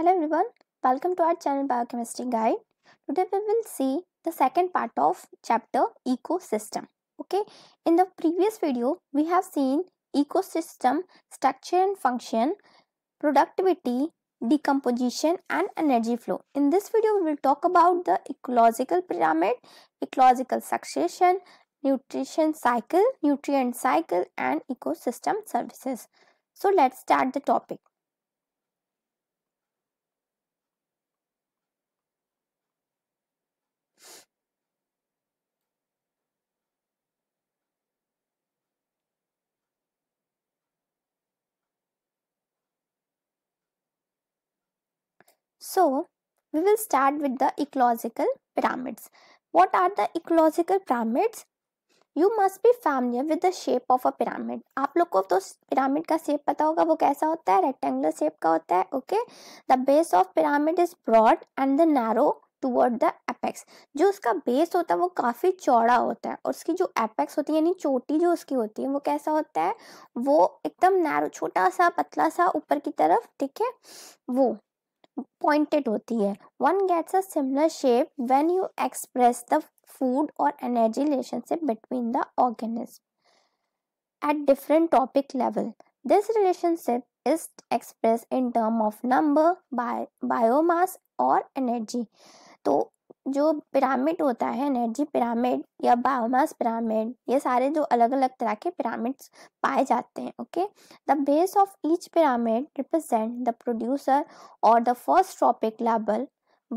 Hello everyone, welcome to our channel Biochemistry Guide. Today we will see the second part of chapter Ecosystem. Okay, in the previous video we have seen ecosystem, structure and function, productivity, decomposition and energy flow. In this video we will talk about the ecological pyramid, ecological succession, nutrition cycle, nutrient cycle and ecosystem services. So let's start the topic. So, we will start with the ecological pyramids. What are the ecological pyramids? you must be familiar with the shape of a pyramid आप लोग को तो pyramid का shape पता होगा वो कैसा होता है रेक्टेंगुलर शेप का होता है okay the base of pyramid is broad and the narrow toward the apex जो उसका बेस होता है वो काफ़ी चौड़ा होता है और उसकी जो एपेक्स होती है यानी चोटी जो उसकी होती है वो कैसा होता है वो एकदम नैरो छोटा सा पतला सा ऊपर की तरफ ठीक है वो पॉइंटेड होती है one gets a similar shape when you express the food और energy relationship between the organism at different trophic level this relationship is expressed in term of number, bi- biomass or energy. तो जो pyramid होता है energy pyramid या biomass pyramid ये सारे जो अलग अलग तरह के पिरामिड्स पाए जाते हैं okay the base of each pyramid represent the producer और the first trophic level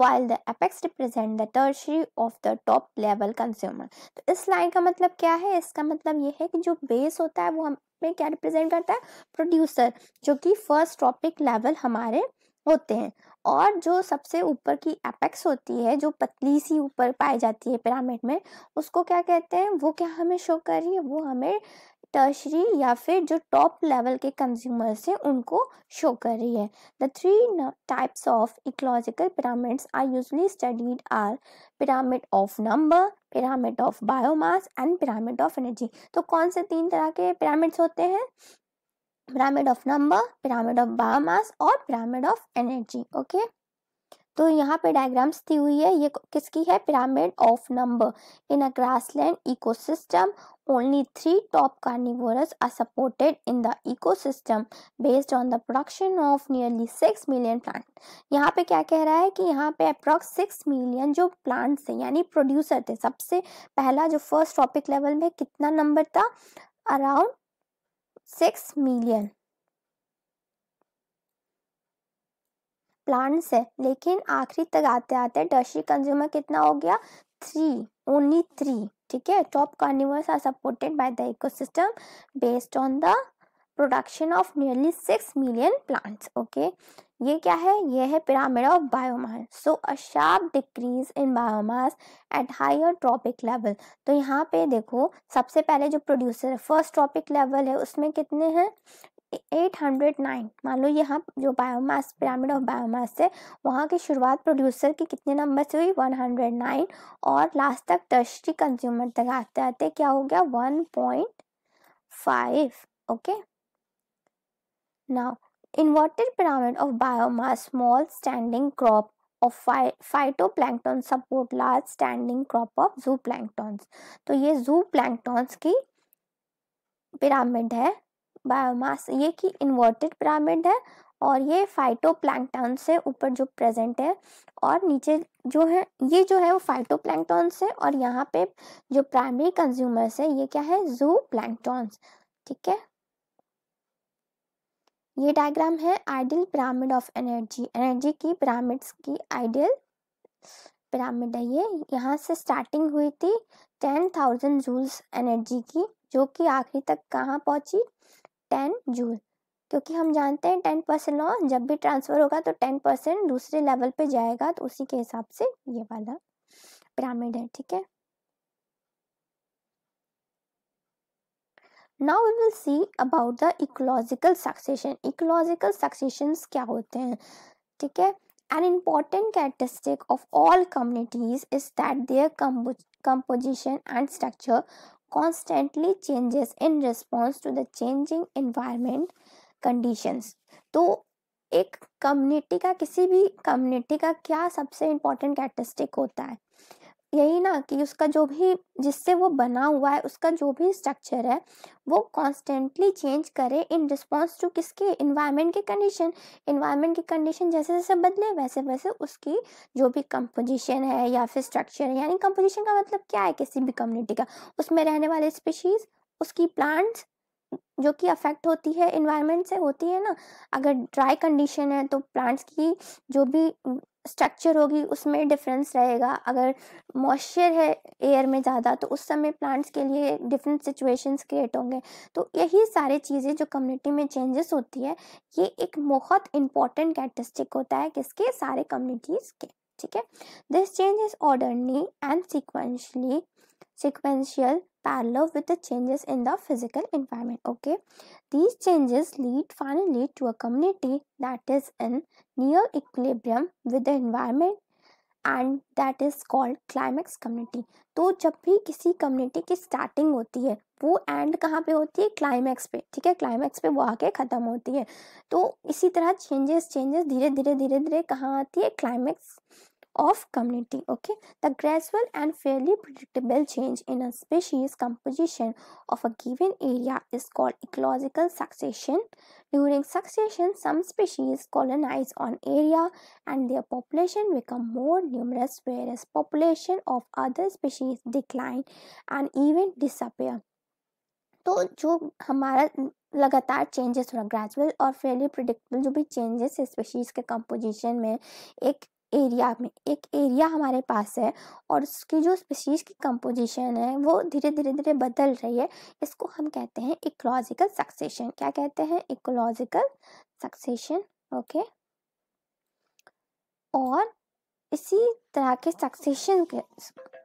while the apex represent the tertiary of the top level consumer तो इस लाइन का मतलब क्या है इसका मतलब ये है कि जो बेस होता है वो हमें क्या रिप्रेजेंट करता है प्रोड्यूसर जो कि फर्स्ट ट्रॉपिक लेवल हमारे होते हैं और जो सबसे ऊपर की एपेक्स होती है जो पतली सी ऊपर पाई जाती है पिरामिड में उसको क्या कहते हैं वो क्या हमें शो कर रही है वो हमें टर्शरी या फिर जो टॉप लेवल के कंज्यूमर्स हैं उनको शो कर रही है the three types of ecological pyramids are usually studied are pyramid of number pyramid of biomass and pyramid of energy तो कौन से तीन तरह के पिरामिड्स होते हैं pyramid of number pyramid of biomass और पिरामिड ऑफ एनर्जी ओके तो यहाँ पे डायग्राम्स दी हुई है ये किसकी है pyramid of number in a grassland ecosystem only three top carnivores are supported in the ecosystem based on the production of nearly six million plant यहाँ पे क्या कह रहा है कि यहाँ पे अप्रॉक्स सिक्स मिलियन जो प्लांट्स हैं यानी प्रोड्यूसर थे सबसे पहला जो फर्स्ट टॉपिक लेवल में कितना नंबर था अराउंड सिक्स मिलियन प्लांट्स है लेकिन आखिरी तक आते आते टर्शरी कंज्यूमर कितना हो गया थ्री ओनली थ्री ठीक है top carnivores are supported by the ecosystem based on the production of nearly six million plants okay ये क्या है ये है pyramid of biomass so a sharp decrease in biomass at higher trophic level तो यहाँ पे देखो सबसे पहले जो प्रोड्यूसर है फर्स्ट ट्रॉपिक लेवल है उसमें कितने हैं 809 मान लो यहाँ जो बायोमास पिरामिड ऑफ बायोमास है वहाँ की शुरुआत प्रोड्यूसर की कितने नंबर से हुई 109 और लास्ट तक टर्शरी कंज्यूमर तक आते आते क्या हो गया 1.5 okay now Inverted pyramid of biomass, small standing crop of phytoplankton support large standing crop of zooplanktons. तो ये zooplanktons की पिरामिड है बायोमास ये कि इन्वर्टेड पिरामिड है और ये फाइटोप्लैंकटन से ऊपर जो प्रेजेंट है और नीचे जो है ये जो है वो फाइटोप्लैंकटन से और यहाँ पे जो प्राइमरी कंज्यूमर्स है ये क्या है जू प्लैंकटॉन्स ठीक है ये डायग्राम है ideal pyramid of energy energy की पिरामिड्स की आइडियल पिरामिड है ये यहाँ से स्टार्टिंग हुई थी टेन थाउजेंड जूल्स एनर्जी की जो कि आखिरी तक कहाँ पहुँची टेन जूल क्योंकि हम जानते हैं टेन परसेंट लॉ जब भी ट्रांसफ़र होगा तो टेन परसेंट दूसरे लेवल पे जाएगा तो उसी के हिसाब से ये वाला पिरामिड है ठीक है now we will see about the ecological succession ecological successions क्या होते हैं ठीक है an important characteristic of all communities is that their compo composition and structure constantly changes in response to the changing environment conditions तो एक community का किसी भी कम्युनिटी का क्या सबसे इम्पोर्टेंट कैरेक्टरिस्टिक होता है यही ना कि उसका जो भी जिससे वो बना हुआ है उसका जो भी स्ट्रक्चर है वो कॉन्स्टेंटली चेंज करे इन रिस्पॉन्स टू किसके इन्वायरमेंट की कंडीशन इन्वायरमेंट की कंडीशन जैसे जैसे बदले वैसे वैसे उसकी जो भी कंपोजिशन है या फिर स्ट्रक्चर है यानी कंपोजिशन का मतलब क्या है किसी भी कम्युनिटी का उसमें रहने वाले स्पीशीज़ उसकी प्लांट्स जो कि अफेक्ट होती है इन्वायरमेंट से होती है ना अगर ड्राई कंडीशन है तो प्लांट्स की जो भी स्ट्रक्चर होगी उसमें डिफरेंस रहेगा अगर मॉइस्चर है एयर में ज़्यादा तो उस समय प्लांट्स के लिए डिफरेंट सिचुएशंस क्रिएट होंगे तो यही सारे चीज़ें जो कम्युनिटी में चेंजेस होती है ये एक बहुत इंपॉर्टेंट कैटिस्टिक होता है किसके सारे कम्युनिटीज़ के ठीक है this change is orderly and sequentially sequential parallel with the changes in the physical environment okay these changes lead finally to a community that is in near equilibrium with the environment and that is called climax community तो जब भी किसी community की starting होती है वो and कहाँ पे होती है क्लाइमैक्स पे ठीक है क्लाइमैक्स पे वो आके ख़त्म होती है तो इसी तरह चेंजेस चेंजेस धीरे धीरे धीरे धीरे कहाँ आती है climax of community okay the gradual and fairly predictable change in a species composition of a given area is called ecological succession during succession some species colonize on area and their population become more numerous whereas population of other species decline and even disappear तो जो हमारा लगातार changes हो रहा gradual और Fairlie predictable जो भी changes species के कंपोजिशन में एक एरिया में एक एरिया हमारे पास है और उसकी जो स्पीशीज की कंपोजिशन है वो धीरे धीरे धीरे बदल रही है इसको हम कहते हैं इकोलॉजिकल सक्सेशन क्या कहते हैं इकोलॉजिकल सक्सेशन ओके और इसी तरह के सक्सेशन के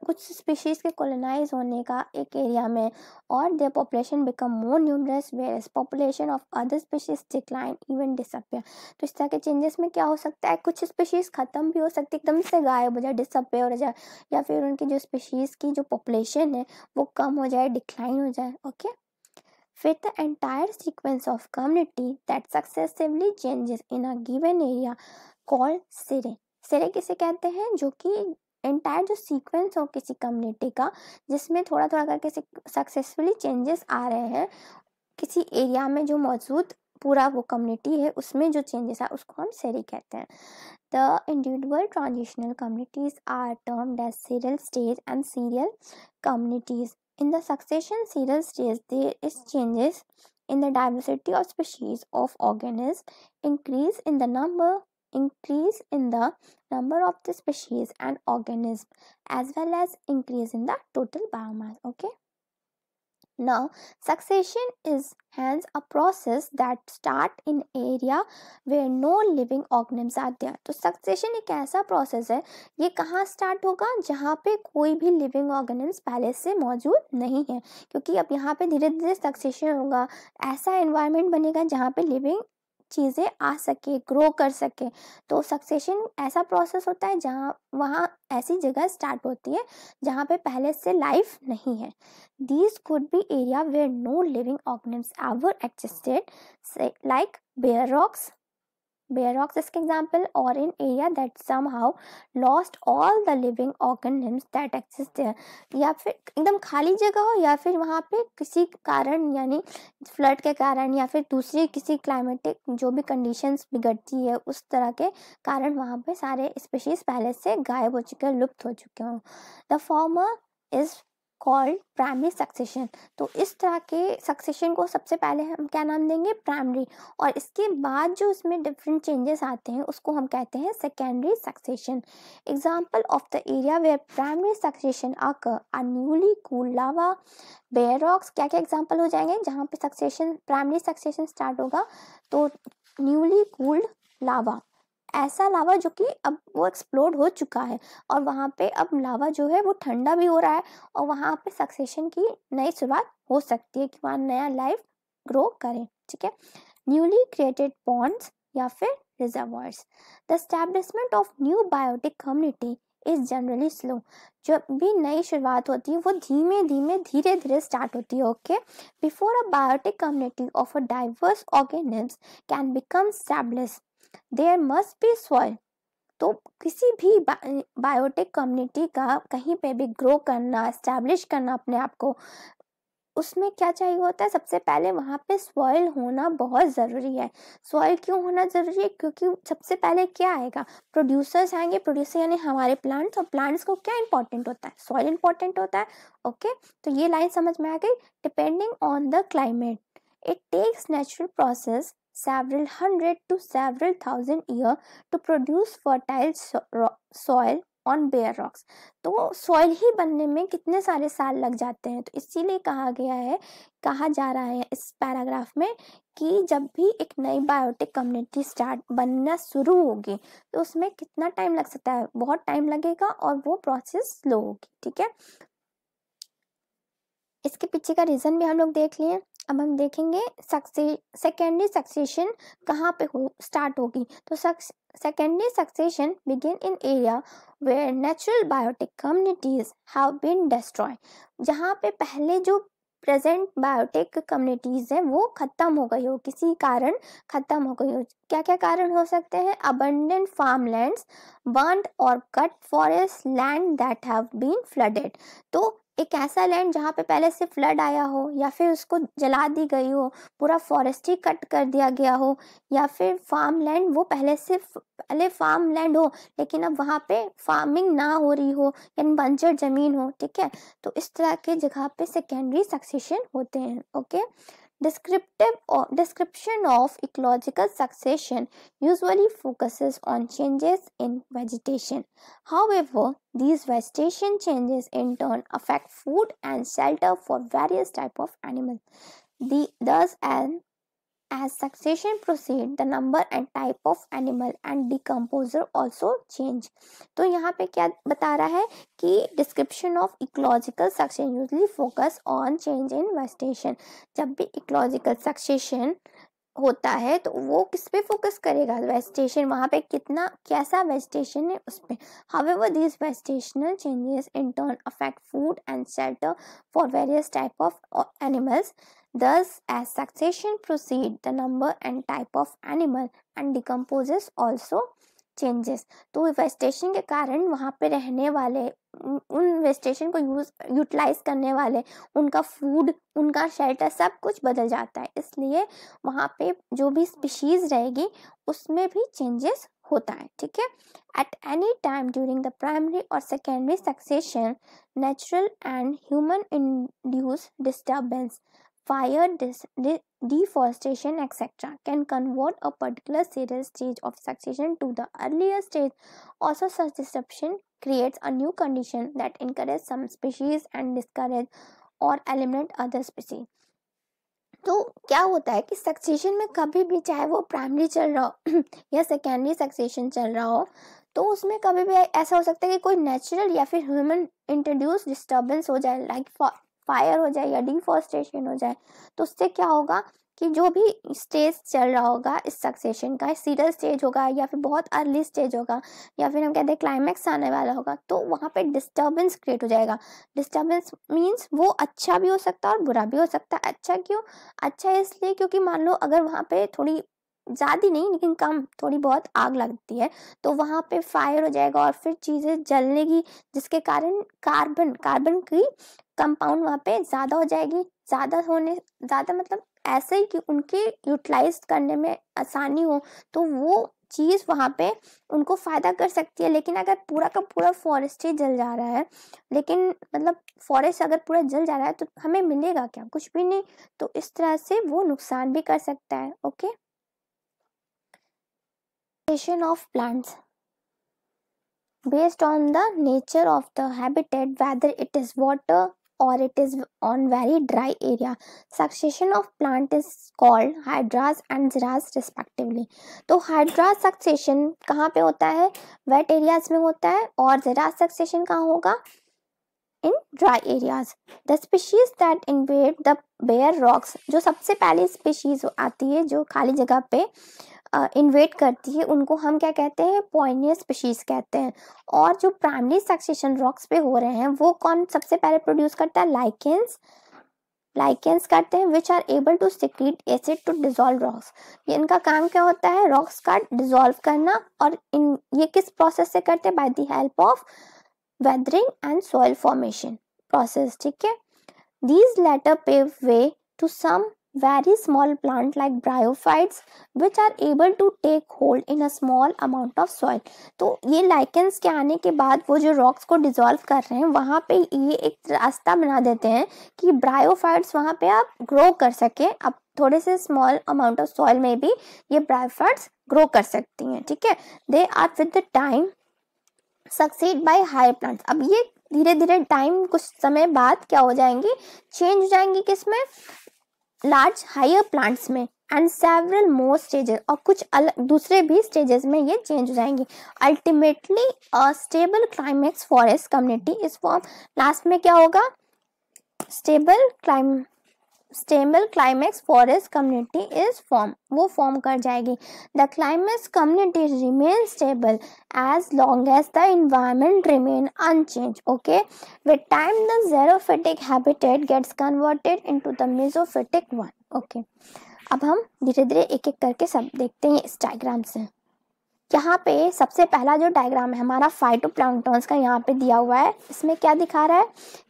कुछ स्पीशीज़ के कॉलोनाइज होने का एक एरिया में और their population become more numerous whereas population of other species decline even disappear तो इस तरह के चेंजेस में क्या हो सकता है कुछ स्पीशीज़ ख़त्म भी हो सकती है एकदम से गायब हो जाए डिसअपेयर हो जाए या फिर उनकी जो स्पीशीज़ की जो पॉपुलेशन है वो कम हो जाए डिक्लाइन हो जाए ओके फिर the entire sequence of community that successively changes in a given area area sere सिरे किसे कहते हैं जो कि एंटायर जो सीक्वेंस हो किसी कम्युनिटी का जिसमें थोड़ा थोड़ा करके सक्सेसफुली चेंजेस आ रहे हैं किसी एरिया में जो मौजूद पूरा वो कम्युनिटी है उसमें जो चेंजेस है उसको हम सेरी कहते हैं the individual transitional communities are termed as seral stage and seral communities in the succession seral stage there is changes the the diversity of species of organisms increase in the number increase in the number of the species and organism as well as increase in the total biomass okay now succession is hence a process that start in area where no living organisms are there so, succession ek aisa process hai ye kahan start hoga jahan pe koi bhi living organisms pehle se maujood nahi hai kyunki ab yahan pe dheere dheere succession hoga aisa environment banega jahan pe living चीज़ें आ सके grow कर सके तो succession ऐसा process होता है जहाँ वहाँ ऐसी जगह स्टार्ट होती है जहाँ पे पहले से लाइफ नहीं है these could be area where no living organisms ever existed like bare rocks Barox is an example or an area that somehow lost all the living organisms that exist there या फिर एकदम खाली जगह हो या फिर वहाँ पे किसी कारण यानी फ्लड के कारण या फिर दूसरी किसी क्लाइमेटिक जो भी कंडीशन बिगड़ती है उस तरह के कारण वहाँ पे सारे स्पेशीज पहले से गायब हो चुके हैं लुप्त हो चुके हों the former is called primary succession तो इस तरह के सक्सेशन को सबसे पहले हम क्या नाम देंगे प्राइमरी और इसके बाद जो इसमें डिफरेंट चेंजेस आते हैं उसको हम कहते हैं secondary succession example of the area where primary succession occur are newly cool lava bare rocks क्या क्या एग्जाम्पल हो जाएंगे जहाँ पे सक्सेशन प्राइमरी सक्सेशन स्टार्ट होगा तो न्यूली कूल्ड लावा ऐसा लावा जो कि अब वो एक्सप्लोड हो चुका है और वहाँ पे अब लावा जो है वो ठंडा भी हो रहा है और वहाँ पे सक्सेशन की नई शुरुआत हो सकती है कि वहाँ नया लाइफ ग्रो करें ठीक है न्यूली क्रिएटेड पॉन्ड्स या फिर reservoirs the establishment of new biotic community is generally slow जब भी नई शुरुआत होती है वो धीमे धीमे धीरे धीरे स्टार्ट होती है okay before a biotic community of a diverse organisms can become establish there must be soil तो किसी भी बा, बायोटेक कम्युनिटी का कहीं पे भी ग्रो करना इस्टेब्लिश करना अपने आप को उसमें क्या चाहिए होता है सबसे पहले वहाँ पे सॉइल होना बहुत ज़रूरी है सॉइल क्यों होना ज़रूरी है क्योंकि सबसे पहले क्या आएगा प्रोड्यूसर्स आएंगे प्रोड्यूसर यानी हमारे प्लांट्स और प्लांट्स को क्या इंपॉर्टेंट होता है सॉइल इंपॉर्टेंट होता है ओके तो ये लाइन समझ में आ गई depending on the climate it takes natural process several hundred to several thousand year to produce fertile soil on bare rocks तो soil ही बनने में कितने सारे साल लग जाते हैं तो इसीलिए कहा गया है कहा जा रहा है इस पैराग्राफ में कि जब भी एक नई बायोटिक कम्युनिटी स्टार्ट बनना शुरू होगी तो उसमें कितना टाइम लग सकता है बहुत टाइम लगेगा और वो प्रोसेस स्लो होगी ठीक है इसके पीछे का रीज़न भी हम लोग देख लिए अब हम देखेंगे सेकेंडरी सक्सेशन कहाँ पे हो स्टार्ट होगी तो secondary succession begin in area where natural biotic communities have been destroy जहाँ पे पहले जो प्रेजेंट बायोटेक कम्युनिटीज़ हैं वो ख़त्म हो गई हो किसी कारण ख़त्म हो गई हो क्या क्या कारण हो सकते हैं अबंडेंट फार्म लैंड बर्न और cut forest land that have been flooded तो एक ऐसा लैंड जहाँ पे पहले से फ्लड आया हो या फिर उसको जला दी गई हो पूरा फॉरेस्ट ही कट कर दिया गया हो या फिर फार्म लैंड वो पहले से पहले फार्म लैंड हो लेकिन अब वहाँ पे फार्मिंग ना हो रही हो यानी बंजर ज़मीन हो ठीक है तो इस तरह के जगह पे सेकेंडरी सक्सेशन होते हैं okay Descriptive description of ecological succession usually focuses on changes in vegetation. However, these vegetation changes in turn affect food and shelter for various type of animals. The, thus, an As succession proceed, the number and type of animal and decomposer also change. तो यहाँ पे क्या बता रहा है कि description of ecological succession usually focus on change in vegetation. जब भी ecological succession होता है तो वो किस पे फोकस करेगा वेजिटेशन वहाँ पे कितना कैसा वेजिटेशन है उस पर हावे वो this vegetational changes in turn affect food and shelter for various type of animals Thus, as succession proceeds, the number and type of animal and decomposes also changes. तो वेस्टेशन के कारण वहाँ पे रहने वाले उन वेस्टेशन को यूज यूटिलाइज करने वाले उनका फूड उनका शेल्टर सब कुछ बदल जाता है इसलिए वहाँ पे जो भी स्पीशीज रहेगी उसमें भी चेंजेस होता है ठीक है at any time during the primary और secondary succession natural and human induce disturbance fire, deforestation, etc., can convert a particular serial stage of succession to the earlier stage. Also, such disruption creates a new condition that encourages some species and discourage or eliminate other species. तो क्या होता है कि succession में कभी भी चाहे वो प्राइमरी चल रहा हो या सेकेंडरी सक्सेशन चल रहा हो तो उसमें कभी भी ऐसा हो सकता है कि कोई नेचुरल या फिर ह्यूमन इंट्रोड्यूस डिस्टर्बेंस हो जाए लाइक फायर हो जाए या डिफॉरस्टेशन हो जाए तो उससे क्या होगा कि जो भी स्टेज चल रहा होगा इस सक्सेशन का सीरियल स्टेज होगा या फिर बहुत अर्ली स्टेज होगा या फिर हम कहते हैं क्लाइमैक्स आने वाला होगा तो वहाँ पे डिस्टरबेंस क्रिएट हो जाएगा डिस्टरबेंस मींस वो अच्छा भी हो सकता है और बुरा भी हो सकता है अच्छा क्यों अच्छा इसलिए क्योंकि मान लो अगर वहाँ पे थोड़ी ज़्यादा नहीं लेकिन कम थोड़ी बहुत आग लगती है तो वहां पे फायर हो जाएगा और फिर चीज़ें जलने की जिसके कारण कार्बन कार्बन की कंपाउंड वहाँ पे ज़्यादा हो जाएगी ज़्यादा होने ज़्यादा मतलब ऐसे ही कि उनके यूटिलाइज करने में आसानी हो तो वो चीज़ वहाँ पे उनको फ़ायदा कर सकती है लेकिन अगर पूरा का पूरा फॉरेस्ट ही जल जा रहा है लेकिन मतलब फॉरेस्ट अगर पूरा जल जा रहा है तो हमें मिलेगा क्या कुछ भी नहीं तो इस तरह से वो नुकसान भी कर सकता है okay Classification of plants based on the nature of the habitat whether it is water or it is on very dry area succession of plant is called hydras and xeras respectively तो hydrarch succession कहाँ पे होता है wait areas में होता है और जरा सक्सेशन कहाँ होगा in dry areas the species that invade the bare rocks जो सबसे पहली स्पीशीज आती है जो खाली जगह पे इन्वेट करती है उनको हम क्या कहते हैं पॉइनियस स्पीशीज कहते हैं और जो प्राइमरी सक्सेशन रॉक्स पे हो रहे हैं वो कौन सबसे पहले प्रोड्यूस करता है लाइकेंस लाइकेंस करते हैं which are able to secrete acid to dissolve rocks ये इनका काम क्या होता है रॉक्स का डिजोल्व करना और इन ये किस प्रोसेस से करते हैं by the help of weathering and soil formation process ठीक है these later pave way to some very small plant like bryophytes which are able to take hold in a small amount of soil तो ये lichens के आने के बाद वो जो रॉक्स को डिजोल्व कर रहे हैं वहाँ पे ये एक रास्ता बना देते हैं कि ब्रायोफाइट्स वहाँ पे आप ग्रो कर सके आप थोड़े से स्मॉल अमाउंट ऑफ सॉइल में भी ये ब्रायोफाइट्स ग्रो कर सकती हैं ठीक है they are with the time succeed by higher plants अब ये धीरे धीरे टाइम कुछ समय बाद क्या हो जाएंगी चेंज हो जाएंगी किसमें लार्ज हायर प्लांट्स में एंड सेवरल मोर स्टेजेस और कुछ अलग दूसरे भी स्टेजेस में ये चेंज हो जाएंगे ultimately a stable climax forest community is form last में क्या होगा स्टेबल क्लाइम stable climax forest community is form वो फॉर्म कर जाएगी the climax community remain stable as long as the environment remain unchange okay with time the xerophytic habitat gets converted into the mesophytic one okay अब हम धीरे धीरे एक एक करके सब देखते हैं इस डायग्राम से यहाँ पे सबसे पहला जो डायग्राम है हमारा फाइटो प्लांटॉन्स का यहाँ पे दिया हुआ है इसमें क्या दिखा रहा है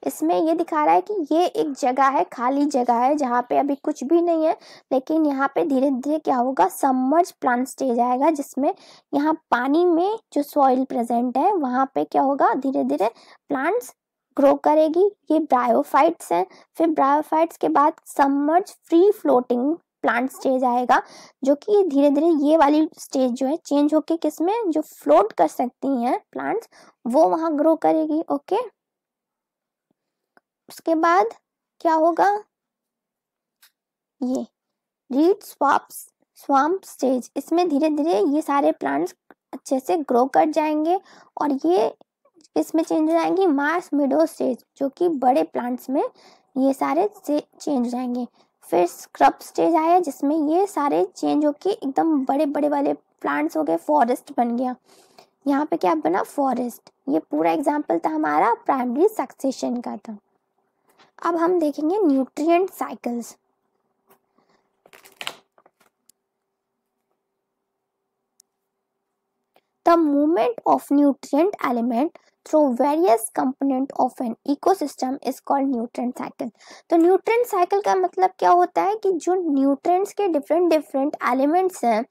इसमें ये दिखा रहा है कि ये एक जगह है खाली जगह है जहाँ पे अभी कुछ भी नहीं है लेकिन यहाँ पे धीरे धीरे क्या होगा सम्मर्ज प्लांट स्टेज आएगा जिसमें यहाँ पानी में जो सॉइल प्रेजेंट है वहाँ पे क्या होगा धीरे धीरे प्लांट्स ग्रो करेगी ये ब्रायोफाइट्स हैं फिर ब्रायोफाइट्स के बाद submerged free floating plant stage आएगा जो कि धीरे धीरे ये वाली स्टेज जो है चेंज होके किस में जो फ्लोट कर सकती हैं प्लांट्स वो वहाँ ग्रो करेगी ओके उसके बाद क्या होगा ये रीड स्वाप्स स्वाम्प स्टेज इसमें धीरे धीरे ये सारे प्लांट्स अच्छे से ग्रो कर जाएंगे और ये इसमें चेंज हो जाएंगी मार्स मिडो स्टेज जो कि बड़े प्लांट्स में ये सारे से चेंज हो जाएंगे फिर स्क्रब स्टेज आया जिसमें ये सारे चेंज होके एकदम बड़े बड़े वाले प्लांट्स हो गए फॉरेस्ट बन गया यहाँ पे क्या बना फॉरेस्ट ये पूरा एग्जाम्पल था हमारा प्राइमरी सक्सेशन का था अब हम देखेंगे nutrient cycles the movement of nutrient element through various component of an ecosystem is called nutrient cycle तो nutrient cycle का मतलब क्या होता है कि जो nutrients के different different elements हैं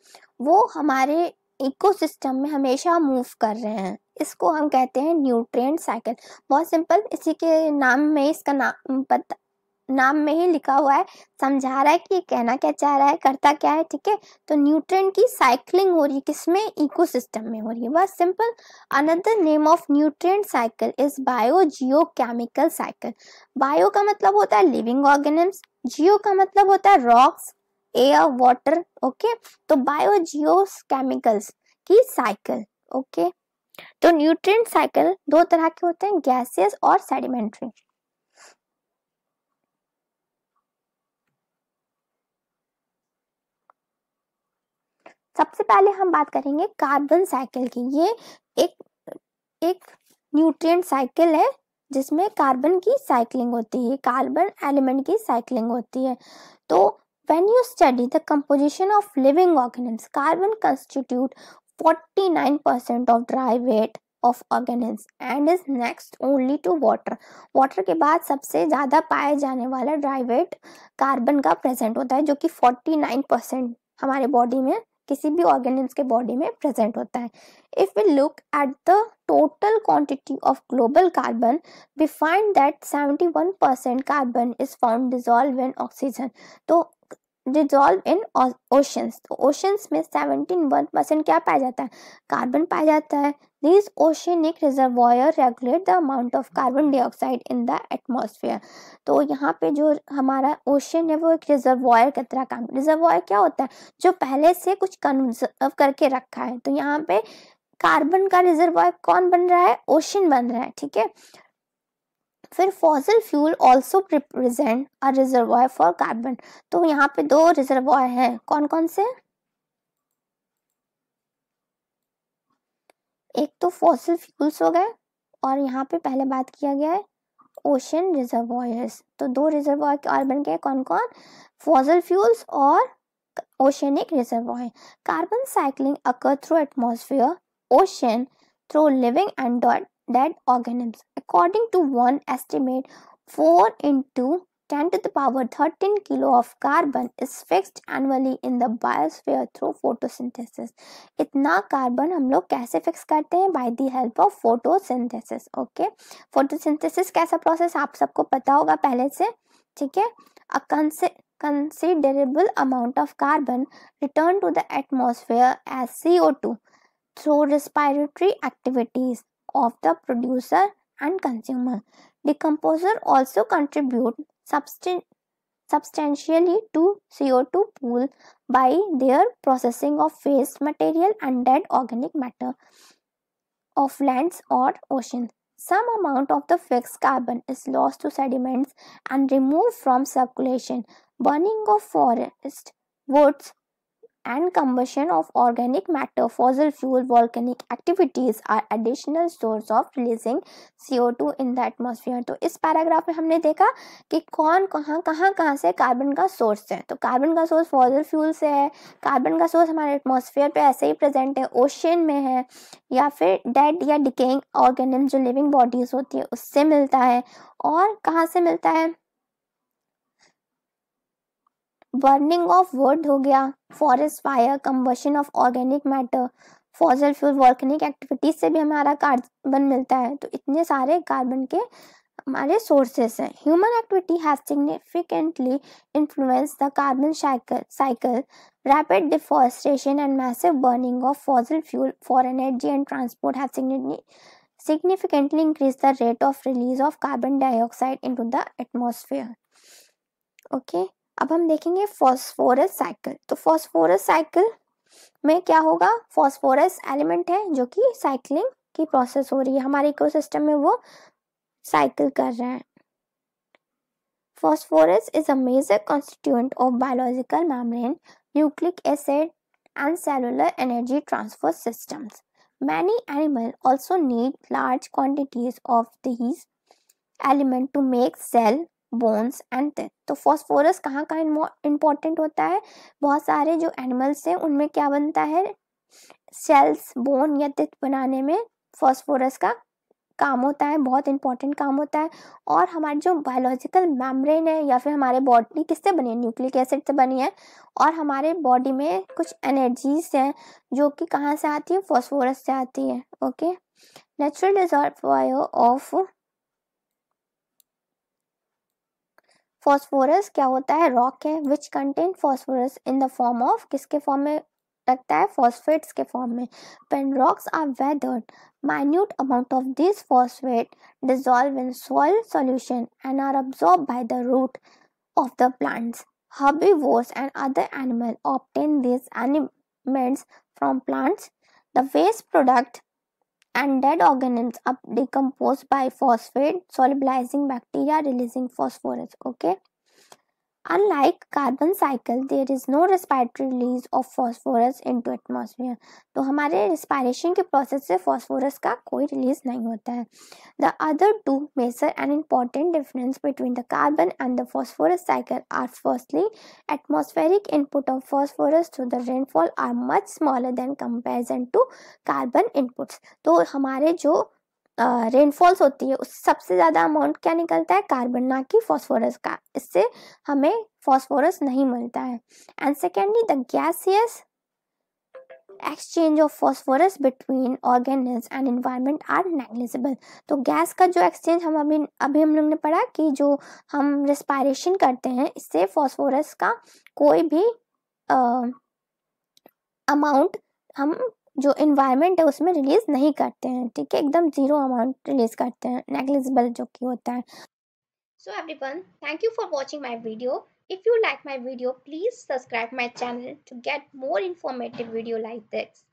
वो हमारे इकोसिस्टम में हमेशा मूव कर रहे हैं इसको हम कहते हैं न्यूट्रिएंट साइकिल बहुत सिंपल इसी के नाम में इसका नाम पता नाम में ही लिखा हुआ है समझा रहा है कि कहना क्या चाह रहा है करता क्या है ठीक है तो न्यूट्रिएंट की साइकिलिंग हो रही है किसमें इकोसिस्टम में हो रही है बस simple another name of nutrient cycle is biogeochemical cycle bio का मतलब होता है लिविंग ऑर्गेनिम्स जियो का मतलब होता है रॉक्स एयर वाटर ओके तो बायो जियो केमिकल्स की साइकिल ओके तो न्यूट्रिएंट साइकिल दो तरह के होते हैं गैसियस और सेडिमेंट्री सबसे पहले हम बात करेंगे कार्बन साइकिल की ये एक एक न्यूट्रिएंट साइकिल है जिसमें कार्बन की साइकिलिंग होती है कार्बन एलिमेंट की साइकिलिंग होती है तो when you study the composition of living organisms carbon constitute 49% of dry weight of organisms and is next only to water water के बाद सबसे ज़्यादा पाए जाने वाला ड्राई वेट कार्बन का प्रेजेंट होता है जो कि 49 परसेंट हमारे बॉडी में किसी भी ऑर्गेनिज्म के बॉडी में प्रेजेंट होता है if we look at the total quantity of global carbon we find that 71% carbon is found dissolved in oxygen तो डिजॉल्व इन ओशंस तो ओशंस में 71 परसेंट क्या पाया जाता है कार्बन पाया जाता है These oceanic reservoir regulate the amount of carbon dioxide in the atmosphere. तो यहाँ पे जो हमारा ओशन है वो एक रिजर्वायर की तरह काम रिजर्वायर क्या होता है जो पहले से कुछ कंजर्व करके रखा है तो यहाँ पे कार्बन का रिजर्वायर कौन बन रहा है ओशन बन रहा है ठीक है फिर fossil fuel also represent a reservoir for carbon तो यहाँ पे दो रिजर्वायर हैं कौन कौन से एक तो फॉसिल फ्यूल्स हो गए और यहाँ पे पहले बात किया गया है ओशन रिजर्वॉयर्स तो दो रिजर्वॉयर और बन गए कौन कौन फॉसिल फ्यूल्स और oceanic reservoir carbon cycling occur through atmosphere ocean through living and dead organisms according to one estimate four into 10 to the power 13 kilo of carbon is fixed annually in the biosphere through photosynthesis. इतना carbon हम लोग कैसे fix करते हैं by the help of photosynthesis. Okay, photosynthesis कैसा process आप सबको पता होगा पहले से ठीक है a considerable amount of carbon returned to the atmosphere as CO2 through respiratory activities of the producer and consumer. Decomposer also contribute substan- substantially to CO2 pool by their processing of waste material and dead organic matter of lands or oceans. Some amount of the fixed carbon is lost to sediments and removed from circulation. Burning of forest, woods, and and combustion of organic matter, fossil fuel, volcanic activities are additional source of releasing two in the atmosphere तो इस paragraph में हमने देखा कि कौन कहाँ कहाँ कहाँ से कार्बन का सोर्स है तो कार्बन का सोर्स फॉजल फ्यूल से है कार्बन का सोर्स हमारे एटमोसफियर पर ऐसे ही प्रेजेंट है ओशन में है या फिर डेड या डिकेइंग ऑर्गेनिज्म जो लिविंग बॉडीज होती है उससे मिलता है और कहाँ से मिलता है बर्निंग ऑफ वुड हो गया forest fire combustion of organic matter fossil fuel volcanic activities से भी हमारा कार्बन मिलता है तो इतने सारे कार्बन के हमारे सोर्सेस हैं human activity has significantly influence the carbon cycle rapid deforestation and massive burning of fossil fuel for energy and transport have increase the rate of release of carbon dioxide into the atmosphere okay अब हम देखेंगे phosphorus cycle तो phosphorus cycle में क्या होगा phosphorus element है जो कि साइकिलिंग की प्रोसेस हो रही है हमारे इको में वो साइकिल कर रहे हैं phosphorus is a major constituent of biological membrane nucleic acid and cellular energy transfer systems many animal also need large quantities of these element to make cell bones and death तो phosphorus कहाँ कहाँ important होता है बहुत सारे जो animals हैं उनमें क्या बनता है सेल्स बोन या डेथ बनाने में फॉस्फोरस का काम होता है बहुत इंपॉर्टेंट काम होता है और हमारे जो बायोलॉजिकल मेम्ब्रेन है या फिर हमारे बॉडी किससे बनी है न्यूक्लिक एसिड से बनी है और हमारे बॉडी में कुछ एनर्जीज हैं जो कि कहाँ से आती है फॉस्फोरस से आती है okay natural reserve of phosphorus क्या होता है रॉक है which contain phosphorus in the form of किसके फॉर्म में लगता है फॉस्फेट्स के फॉर्म में pen rocks are weathered minute amount of this phosphate dissolve in soil solution and are absorb by the root of the plants हबी herbivores and other animal obtain this elements from plants the waste product and dead organisms are decomposed by phosphate solubilizing bacteria releasing phosphorus okay unlike carbon cycle there is no respiratory release of phosphorus into atmosphere तो हमारे respiration के process से phosphorus का कोई release नहीं होता है the other two major and important difference between the carbon and the phosphorus cycle are firstly atmospheric input of phosphorus to the rainfall are much smaller than comparison to carbon inputs तो हमारे जो rainfalls होती है उस सबसे ज़्यादा amount क्या निकलता है कार्बन ना कि फॉस्फोरस का इससे हमें फॉस्फोरस नहीं मिलता है and secondly the gaseous exchange of phosphorus between organism and environment are negligible तो गैस का जो एक्सचेंज हम अभी अभी हम लोग ने पढ़ा कि जो हम रेस्पायरेशन करते हैं इससे फॉस्फोरस का कोई भी अमाउंट uh, हम जो इन्वायरमेंट है उसमें रिलीज नहीं करते हैं ठीक है एकदम जीरो अमाउंट रिलीज करते हैं नेग्लिजिबल जो कि होता है so everyone thank you for watching my video if you like my video please subscribe my channel to get more informative video like this